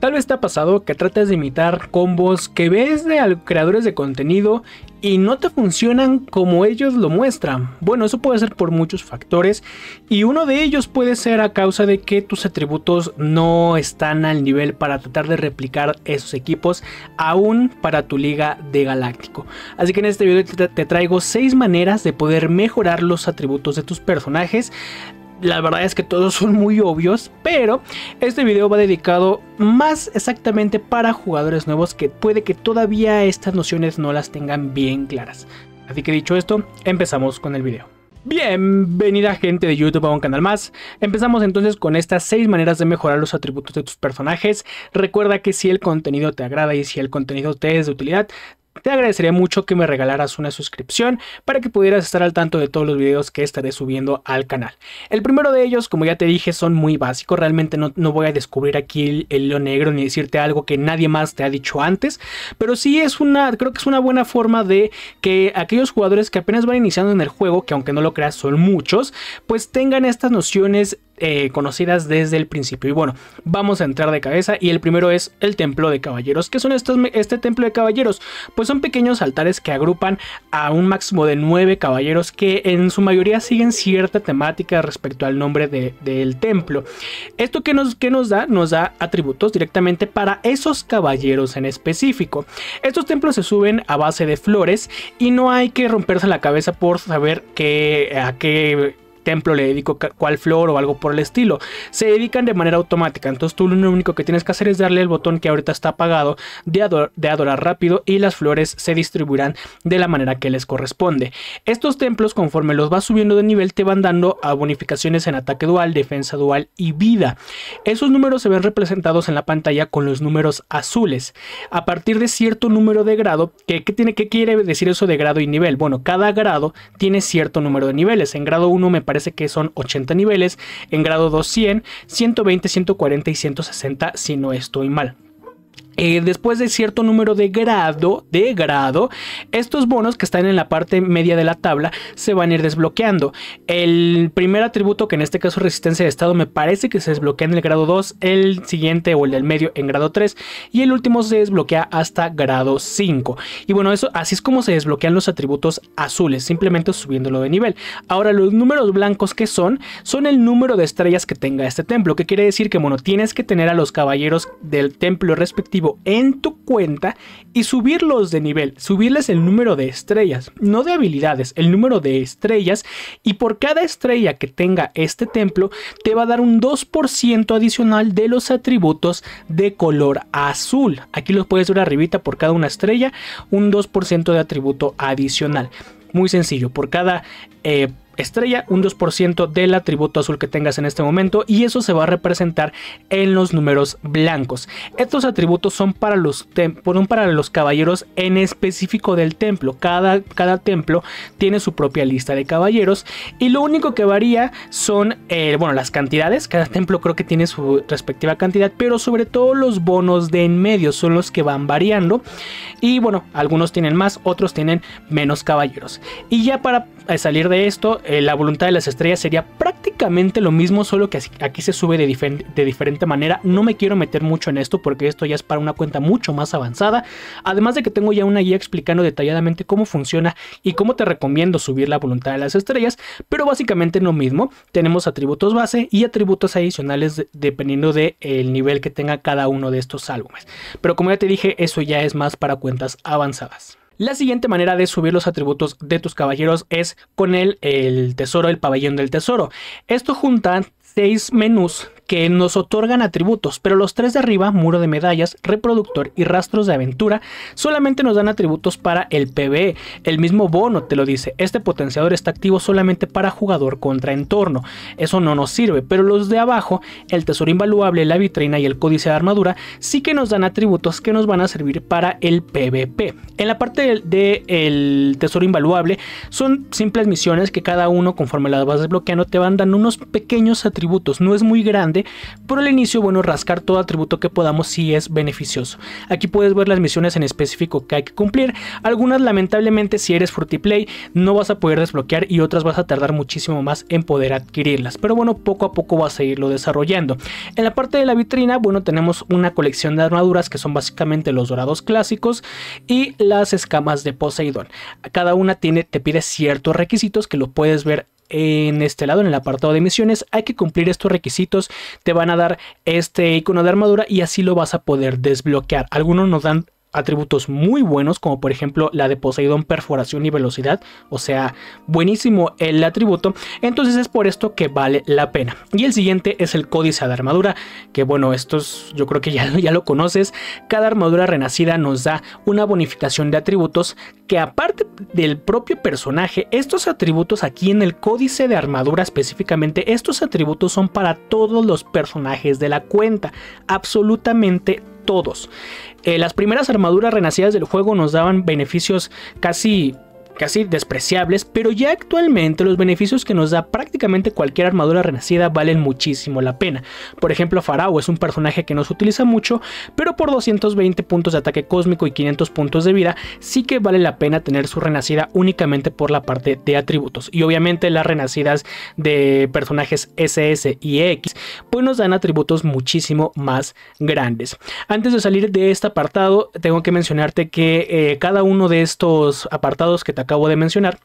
Tal vez te ha pasado que tratas de imitar combos que ves de creadores de contenido y no te funcionan como ellos lo muestran. Bueno, eso puede ser por muchos factores y uno de ellos puede ser a causa de que tus atributos no están al nivel para tratar de replicar esos equipos aún para tu liga de galáctico. Así que en este video te traigo 6 maneras de poder mejorar los atributos de tus personajes la verdad es que todos son muy obvios, pero este video va dedicado más exactamente para jugadores nuevos que puede que todavía estas nociones no las tengan bien claras. Así que dicho esto, empezamos con el video. Bienvenida gente de YouTube a un canal más. Empezamos entonces con estas 6 maneras de mejorar los atributos de tus personajes. Recuerda que si el contenido te agrada y si el contenido te es de utilidad, te agradecería mucho que me regalaras una suscripción para que pudieras estar al tanto de todos los videos que estaré subiendo al canal. El primero de ellos, como ya te dije, son muy básicos, realmente no, voy a descubrir aquí el, lo negro ni decirte algo que nadie más te ha dicho antes, pero sí es una, creo que es una buena forma de que aquellos jugadores que apenas van iniciando en el juego, que aunque no lo creas son muchos, pues tengan estas nociones eh, conocidas desde el principio. Y bueno, vamos a entrar de cabeza y el primero es el Templo de Caballeros. ¿Qué son estos, este Templo de Caballeros? Pues son pequeños altares que agrupan a un máximo de nueve caballeros que en su mayoría siguen cierta temática respecto al nombre del templo. ¿Esto que nos, que nos da? Nos da atributos directamente para esos caballeros en específico. Estos templos se suben a base de flores y no hay que romperse la cabeza por saber qué, a qué templo le dedico cuál flor o algo por el estilo. Se dedican de manera automática, entonces tú lo único que tienes que hacer es darle el botón que ahorita está apagado de, de adorar rápido y las flores se distribuirán de la manera que les corresponde. Estos templos conforme los vas subiendo de nivel te van dando a bonificaciones en ataque dual, defensa dual y vida. Esos números se ven representados en la pantalla con los números azules. A partir de cierto número de grado, ¿qué, tiene, que quiere decir eso de grado y nivel? Bueno, cada grado tiene cierto número de niveles. En grado 1 me parece que son 80 niveles, en grado 200, 120, 140 y 160 si no estoy mal. Eh, después de cierto número de grado, de grado, estos bonos que están en la parte media de la tabla se van a ir desbloqueando. El primer atributo, que en este caso resistencia de estado, me parece que se desbloquea en el grado 2, el siguiente o el del medio en grado 3 y el último se desbloquea hasta grado 5. Y bueno, eso así es como se desbloquean los atributos azules, simplemente subiéndolo de nivel. Ahora, los números blancos que son, son el número de estrellas que tenga este templo, que quiere decir que bueno, tienes que tener a los caballeros del templo respectivo en tu cuenta y subirlos de nivel, subirles el número de estrellas, no de habilidades, el número de estrellas y por cada estrella que tenga este templo te va a dar un 2% adicional de los atributos de color azul. Aquí los puedes ver arribita por cada una estrella, un 2% de atributo adicional. Muy sencillo, por cada eh, estrella, un 2% del atributo azul que tengas en este momento y eso se va a representar en los números blancos. Estos atributos son para los, para los caballeros en específico del templo. Cada, cada templo tiene su propia lista de caballeros y lo único que varía son eh, bueno, las cantidades. Cada templo creo que tiene su respectiva cantidad, pero sobre todo los bonos de en medio son los que van variando. Y bueno, algunos tienen más, otros tienen menos caballeros. Y ya para eh, salir de esto, eh, la voluntad de las estrellas sería prácticamente lo mismo, solo que aquí se sube de, diferente manera. No me quiero meter mucho en esto porque esto ya es para una cuenta mucho más avanzada. Además de que tengo ya una guía explicando detalladamente cómo funciona y cómo te recomiendo subir la voluntad de las estrellas, pero básicamente lo mismo. Tenemos atributos base y atributos adicionales dependiendo del nivel que tenga cada uno de estos álbumes. Pero como ya te dije, eso ya es más para cuentas avanzadas. La siguiente manera de subir los atributos de tus caballeros es con el, el tesoro, el pabellón del tesoro. Esto junta seis menús que nos otorgan atributos, pero los tres de arriba, muro de medallas, reproductor y rastros de aventura, solamente nos dan atributos para el PvE. El mismo bono te lo dice, este potenciador está activo solamente para jugador contra entorno. Eso no nos sirve, pero los de abajo, el tesoro invaluable, la vitrina y el códice de armadura, sí que nos dan atributos que nos van a servir para el PvP. En la parte del de, el tesoro invaluable son simples misiones que cada uno conforme las vas desbloqueando te van dando unos pequeños atributos, no es muy grande por el inicio, bueno, rascar todo atributo que podamos si es beneficioso. Aquí puedes ver las misiones en específico que hay que cumplir. Algunas lamentablemente si eres play no vas a poder desbloquear y otras vas a tardar muchísimo más en poder adquirirlas. Pero bueno, poco a poco vas a irlo desarrollando. En la parte de la vitrina, bueno, tenemos una colección de armaduras que son básicamente los dorados clásicos y las escamas de Poseidón. Cada una tiene, te pide ciertos requisitos que lo puedes ver en este lado, en el apartado de misiones, hay que cumplir estos requisitos, te van a dar este icono de armadura y así lo vas a poder desbloquear. Algunos nos dan atributos muy buenos, como por ejemplo la de Poseidón, perforación y velocidad. O sea, buenísimo el atributo. Entonces es por esto que vale la pena. Y el siguiente es el códice de armadura, que bueno, estos yo creo que ya, ya lo conoces. Cada armadura renacida nos da una bonificación de atributos que aparte del propio personaje, estos atributos aquí en el códice de armadura específicamente, estos atributos son para todos los personajes de la cuenta. Absolutamente todos. Eh, las primeras armaduras renacidas del juego nos daban beneficios casi casi despreciables, pero ya actualmente los beneficios que nos da prácticamente cualquier armadura renacida valen muchísimo la pena. Por ejemplo, Farao es un personaje que no se utiliza mucho, pero por 220 puntos de ataque cósmico y 500 puntos de vida, sí que vale la pena tener su renacida únicamente por la parte de atributos. Y obviamente las renacidas de personajes SS y X, pues nos dan atributos muchísimo más grandes. Antes de salir de este apartado, tengo que mencionarte que eh, cada uno de estos apartados que te acabo de mencionar,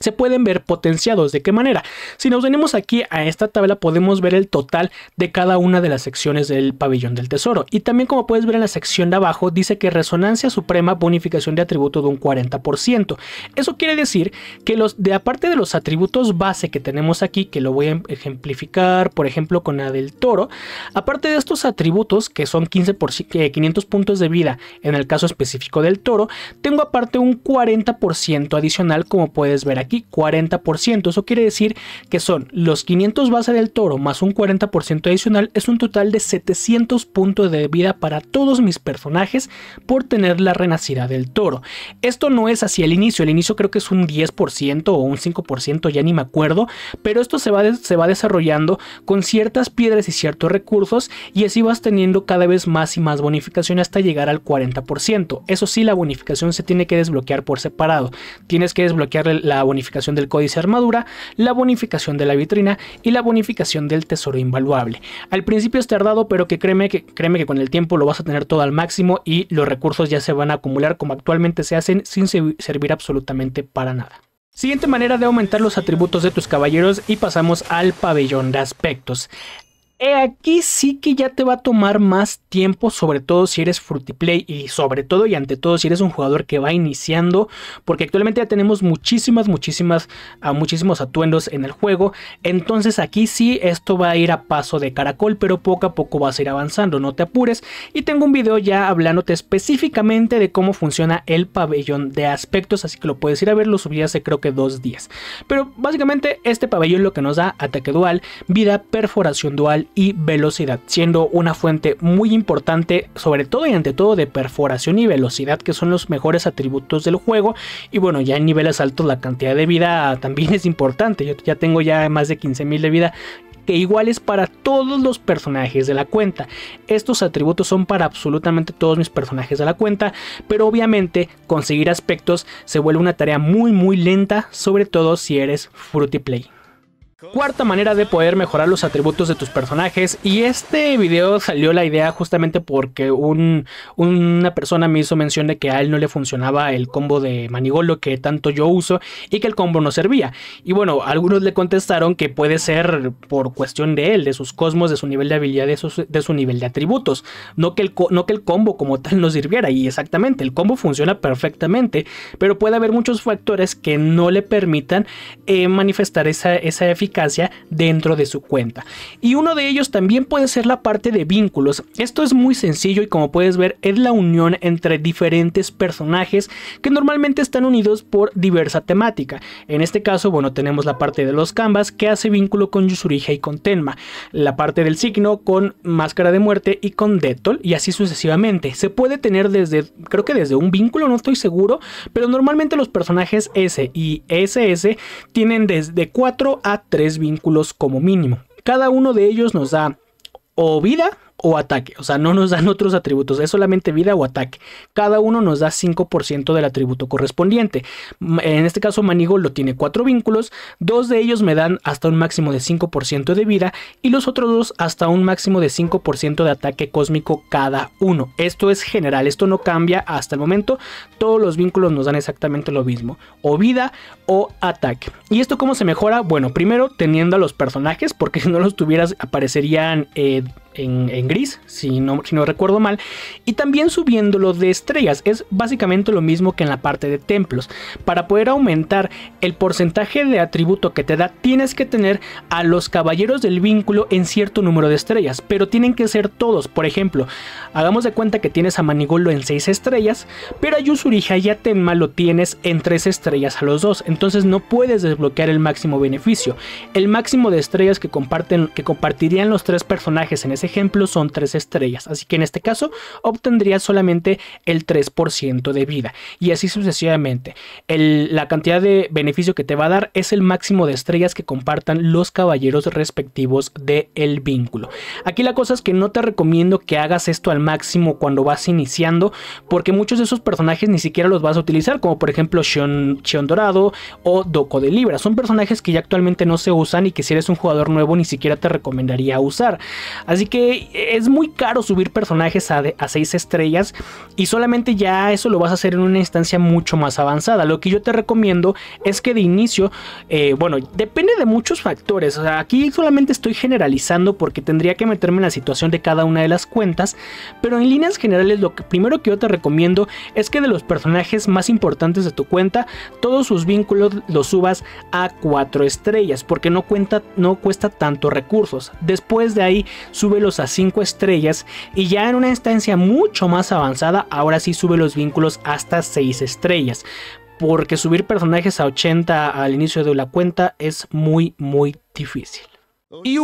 se pueden ver potenciados. ¿De qué manera? Si nos venimos aquí a esta tabla podemos ver el total de cada una de las secciones del pabellón del tesoro. Y también como puedes ver en la sección de abajo dice que resonancia suprema bonificación de atributo de un 40%. Eso quiere decir que los de aparte de los atributos base que tenemos aquí, que lo voy a em, ejemplificar por ejemplo con la del toro, aparte de estos atributos que son 15 por, 500 puntos de vida en el caso específico del toro, tengo aparte un 40% adicional como puedes ver aquí 40%. Eso quiere decir que son los 500 base del toro más un 40% adicional, es un total de 700 puntos de vida para todos mis personajes por tener la renacida del toro. Esto no es hacia el inicio, el inicio creo que es un 10% o un 5%, ya ni me acuerdo, pero esto se va, se va desarrollando con ciertas piedras y ciertos recursos y así vas teniendo cada vez más y más bonificación hasta llegar al 40%. Eso sí, la bonificación se tiene que desbloquear por separado. Tienes que desbloquear la bonificación bonificación del códice armadura, la bonificación de la vitrina y la bonificación del tesoro invaluable. Al principio es tardado, pero que créeme que, créeme que con el tiempo lo vas a tener todo al máximo y los recursos ya se van a acumular como actualmente se hacen sin servir absolutamente para nada. Siguiente manera de aumentar los atributos de tus caballeros y pasamos al pabellón de aspectos aquí sí que ya te va a tomar más tiempo, sobre todo si eres Play... y sobre todo y ante todo si eres un jugador que va iniciando, porque actualmente ya tenemos muchísimas, muchísimas, a ah, muchísimos atuendos en el juego, entonces aquí sí esto va a ir a paso de caracol, pero poco a poco vas a ir avanzando, no te apures, y tengo un video ya hablándote específicamente de cómo funciona el pabellón de aspectos, así que lo puedes ir a ver, lo subí hace creo que dos días, pero básicamente este pabellón lo que nos da ataque dual, vida, perforación dual, y velocidad, siendo una fuente muy importante, sobre todo y ante todo de perforación y velocidad, que son los mejores atributos del juego. Y bueno, ya en niveles altos la cantidad de vida también es importante. Yo ya tengo ya más de 15.000 de vida que igual es para todos los personajes de la cuenta. Estos atributos son para absolutamente todos mis personajes de la cuenta, pero obviamente conseguir aspectos se vuelve una tarea muy muy lenta, sobre todo si eres fruity play Cuarta manera de poder mejorar los atributos de tus personajes. Y este video salió la idea justamente porque un, una persona me hizo mención de que a él no le funcionaba el combo de manigolo que tanto yo uso y que el combo no servía. Y bueno, algunos le contestaron que puede ser por cuestión de él, de sus cosmos, de su nivel de habilidad, de su, de su nivel de atributos. No que, el, no que el combo como tal no sirviera. Y exactamente, el combo funciona perfectamente, pero puede haber muchos factores que no le permitan eh, manifestar esa, esa eficacia dentro de su cuenta. Y uno de ellos también puede ser la parte de vínculos. Esto es muy sencillo y como puedes ver es la unión entre diferentes personajes que normalmente están unidos por diversa temática. En este caso, bueno, tenemos la parte de los canvas que hace vínculo con Yusurija y con Tenma, la parte del signo con Máscara de Muerte y con Detol y así sucesivamente. Se puede tener desde, creo que desde un vínculo, no estoy seguro, pero normalmente los personajes S y SS tienen desde 4 a 3 tres vínculos como mínimo. Cada uno de ellos nos da o vida o ataque, o sea, no nos dan otros atributos, es solamente vida o ataque. Cada uno nos da 5% del atributo correspondiente. En este caso, lo tiene 4 vínculos, dos de ellos me dan hasta un máximo de 5% de vida y los otros dos hasta un máximo de 5% de ataque cósmico cada uno. Esto es general, esto no cambia hasta el momento, todos los vínculos nos dan exactamente lo mismo, o vida o ataque. ¿Y esto cómo se mejora? Bueno, primero teniendo a los personajes, porque si no los tuvieras aparecerían... Eh, en, gris, si no, si no recuerdo mal, y también subiéndolo de estrellas. Es básicamente lo mismo que en la parte de templos. Para poder aumentar el porcentaje de atributo que te da, tienes que tener a los caballeros del vínculo en cierto número de estrellas, pero tienen que ser todos. Por ejemplo, hagamos de cuenta que tienes a Manigolo en 6 estrellas, pero a Yusurija y a mal lo tienes en 3 estrellas a los dos, entonces no puedes desbloquear el máximo beneficio. El máximo de estrellas que, comparten, que compartirían los tres personajes en ese ejemplo son tres estrellas, así que en este caso obtendría solamente el 3% de vida y así sucesivamente. la cantidad de beneficio que te va a dar es el máximo de estrellas que compartan los caballeros respectivos del el vínculo. Aquí la cosa es que no te recomiendo que hagas esto al máximo cuando vas iniciando porque muchos de esos personajes ni siquiera los vas a utilizar como por ejemplo Shion, Shion Dorado o Doco de Libra. Son personajes que ya actualmente no se usan y que si eres un jugador nuevo ni siquiera te recomendaría usar. Así que es muy caro subir personajes a, 6 estrellas y solamente ya eso lo vas a hacer en una instancia mucho más avanzada. Lo que yo te recomiendo es que de inicio, eh, bueno, depende de muchos factores. aquí solamente estoy generalizando porque tendría que meterme en la situación de cada una de las cuentas, pero en líneas generales lo que primero que yo te recomiendo es que de los personajes más importantes de tu cuenta, todos sus vínculos los subas a 4 estrellas porque no, cuenta, no cuesta tanto recursos. Después de ahí sube los a 5 estrellas y ya en una instancia mucho más avanzada, ahora sí sube los vínculos hasta 6 estrellas. Porque subir personajes a 80 al inicio de la cuenta es muy, muy difícil. Y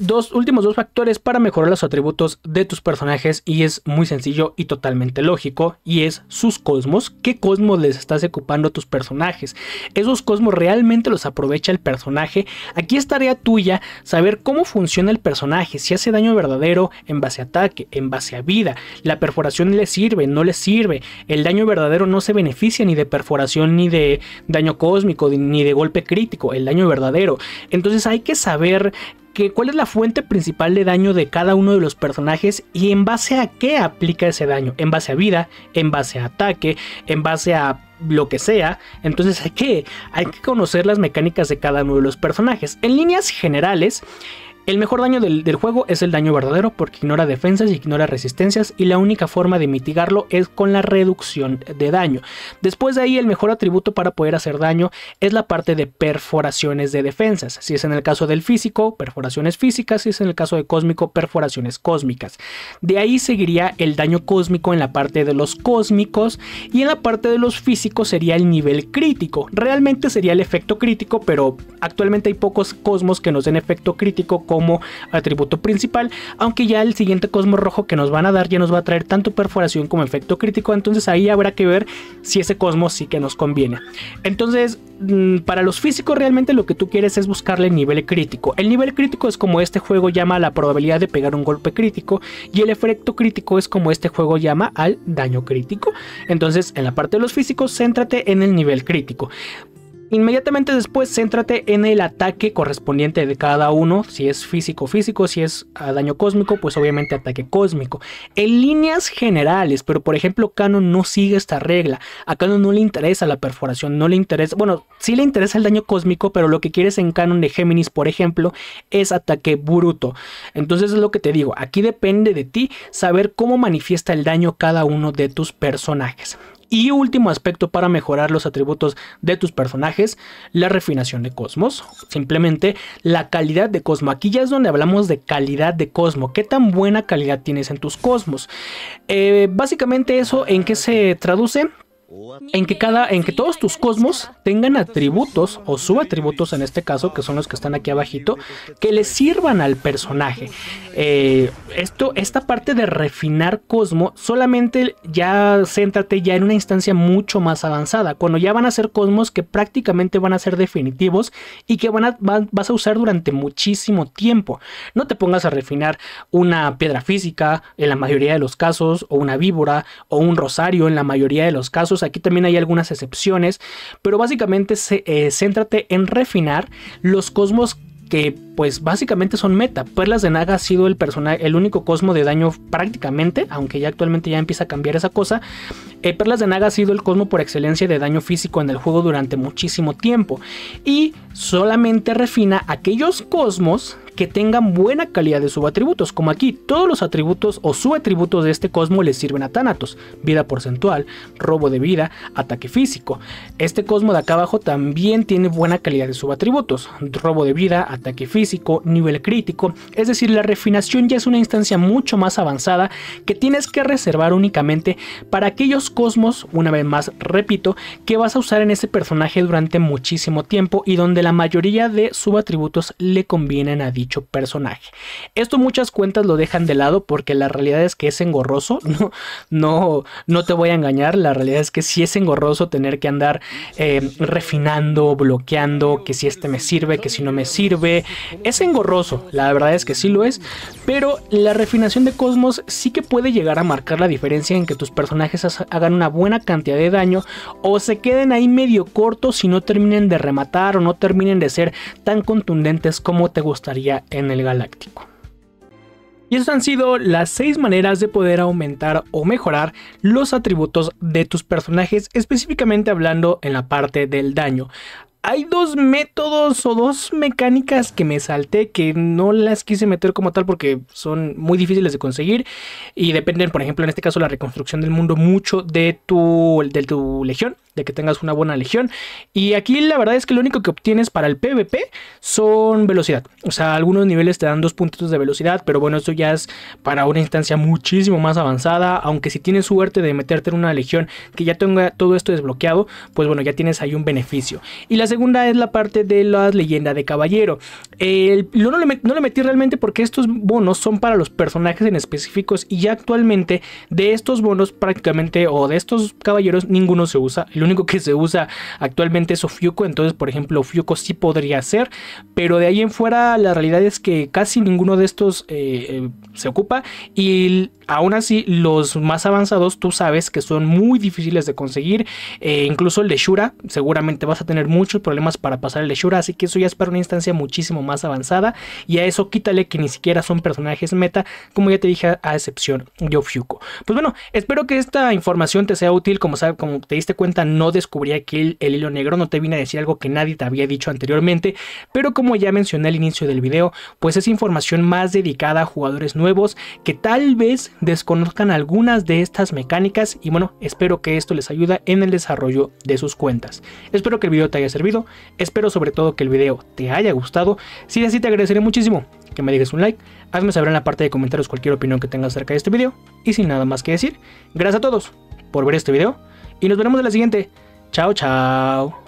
dos, últimos dos factores para mejorar los atributos de tus personajes y es muy sencillo y totalmente lógico y es sus cosmos, qué cosmos les estás ocupando a tus personajes. Esos cosmos realmente los aprovecha el personaje. Aquí es tarea tuya saber cómo funciona el personaje, si hace daño verdadero en base a ataque, en base a vida, la perforación le sirve, no le sirve, el daño verdadero no se beneficia ni de perforación ni de daño cósmico ni de golpe crítico, el daño verdadero. Entonces hay que saber cuál es la fuente principal de daño de cada uno de los personajes y en base a qué aplica ese daño. En base a vida, en base a ataque, en base a lo que sea. Entonces hay que, hay que conocer las mecánicas de cada uno de los personajes. En líneas generales, el mejor daño del, juego es el daño verdadero porque ignora defensas y ignora resistencias y la única forma de mitigarlo es con la reducción de daño. Después de ahí el mejor atributo para poder hacer daño es la parte de perforaciones de defensas. Si es en el caso del físico, perforaciones físicas, si es en el caso de cósmico, perforaciones cósmicas. De ahí seguiría el daño cósmico en la parte de los cósmicos y en la parte de los físicos sería el nivel crítico. Realmente sería el efecto crítico, pero actualmente hay pocos cosmos que nos den efecto crítico como atributo principal, aunque ya el siguiente Cosmo Rojo que nos van a dar ya nos va a traer tanto perforación como efecto crítico, entonces ahí habrá que ver si ese cosmos sí que nos conviene. Entonces, mm, para los físicos realmente lo que tú quieres es buscarle nivel crítico. El nivel crítico es como este juego llama a la probabilidad de pegar un golpe crítico y el efecto crítico es como este juego llama al daño crítico. Entonces, en la parte de los físicos, céntrate en el nivel crítico. Inmediatamente después, céntrate en el ataque correspondiente de cada uno. Si es físico, físico. Si es daño cósmico, pues obviamente ataque cósmico. En líneas generales, pero por ejemplo, canon no sigue esta regla. A canon no le interesa la perforación, no le interesa. Bueno, sí le interesa el daño cósmico, pero lo que quieres en Canon de Géminis, por ejemplo, es ataque bruto. Entonces es lo que te digo. Aquí depende de ti saber cómo manifiesta el daño cada uno de tus personajes. Y último aspecto para mejorar los atributos de tus personajes, la refinación de Cosmos. Simplemente la calidad de cosmos, Aquí ya es donde hablamos de calidad de cosmos, ¿Qué tan buena calidad tienes en tus Cosmos? Eh, básicamente eso en qué se traduce en que cada, en que todos tus cosmos tengan atributos o subatributos en este caso, que son los que están aquí abajito, que le sirvan al personaje. Eh, esto, esta parte de refinar cosmos solamente ya céntrate ya en una instancia mucho más avanzada, cuando ya van a ser cosmos que prácticamente van a ser definitivos y que van vas a usar durante muchísimo tiempo. No te pongas a refinar una piedra física en la mayoría de los casos, o una víbora, o un rosario en la mayoría de los casos aquí también hay algunas excepciones, pero básicamente eh, céntrate en refinar los cosmos que pues básicamente son meta. Perlas de Naga ha sido el el único cosmo de daño prácticamente, aunque ya actualmente ya empieza a cambiar esa cosa. Eh, Perlas de Naga ha sido el cosmo por excelencia de daño físico en el juego durante muchísimo tiempo y solamente refina aquellos cosmos que tengan buena calidad de subatributos, como aquí todos los atributos o subatributos de este cosmo le sirven a Thanatos, vida porcentual, robo de vida, ataque físico. Este cosmo de acá abajo también tiene buena calidad de subatributos, robo de vida, ataque físico nivel crítico, es decir, la refinación ya es una instancia mucho más avanzada que tienes que reservar únicamente para aquellos cosmos, una vez más repito, que vas a usar en ese personaje durante muchísimo tiempo y donde la mayoría de subatributos le convienen a dicho personaje. Esto muchas cuentas lo dejan de lado porque la realidad es que es engorroso, no, no, no te voy a engañar, la realidad es que si es engorroso tener que andar eh, refinando, bloqueando, que si este me sirve, que si no me sirve, es engorroso, la verdad es que sí lo es, pero la refinación de Cosmos sí que puede llegar a marcar la diferencia en que tus personajes hagan una buena cantidad de daño o se queden ahí medio cortos si no terminen de rematar o no terminen de ser tan contundentes como te gustaría en el Galáctico. Y esas han sido las 6 maneras de poder aumentar o mejorar los atributos de tus personajes, específicamente hablando en la parte del daño hay dos métodos o dos mecánicas que me salté que no las quise meter como tal porque son muy difíciles de conseguir y dependen, por ejemplo, en este caso la reconstrucción del mundo mucho de tu, tu legión, de que tengas una buena legión. Y aquí la verdad es que lo único que obtienes para el PvP son velocidad. O sea, algunos niveles te dan dos puntitos de velocidad, pero bueno, esto ya es para una instancia muchísimo más avanzada, aunque si tienes suerte de meterte en una legión que ya tenga todo esto desbloqueado, pues bueno, ya tienes ahí un beneficio. Y las segunda es la parte de la leyenda de caballero. no, le, metí realmente porque estos bonos son para los personajes en específicos y actualmente de estos bonos prácticamente o de estos caballeros ninguno se usa. El único que se usa actualmente es Ofiuco, entonces por ejemplo Ofiuco sí podría ser, pero de ahí en fuera la realidad es que casi ninguno de estos eh, eh, se ocupa y aún así los más avanzados tú sabes que son muy difíciles de conseguir, eh, incluso el de Shura seguramente vas a tener muchos problemas para pasar el de Shura, así que eso ya es para una instancia muchísimo más avanzada y a eso quítale que ni siquiera son personajes meta, como ya te dije a excepción de Ofyuko. Pues bueno, espero que esta información te sea útil, como, sabes, como te diste cuenta no descubrí aquí el, hilo negro, no te vine a decir algo que nadie te había dicho anteriormente, pero como ya mencioné al inicio del video, pues es información más dedicada a jugadores nuevos que tal vez desconozcan algunas de estas mecánicas y bueno, espero que esto les ayuda en el desarrollo de sus cuentas. Espero que el video te haya servido Espero sobre todo que el video te haya gustado. Si es así, te agradeceré muchísimo que me digas un like. Hazme saber en la parte de comentarios cualquier opinión que tengas acerca de este video. Y sin nada más que decir, gracias a todos por ver este video. Y nos veremos en la siguiente. Chao, chao.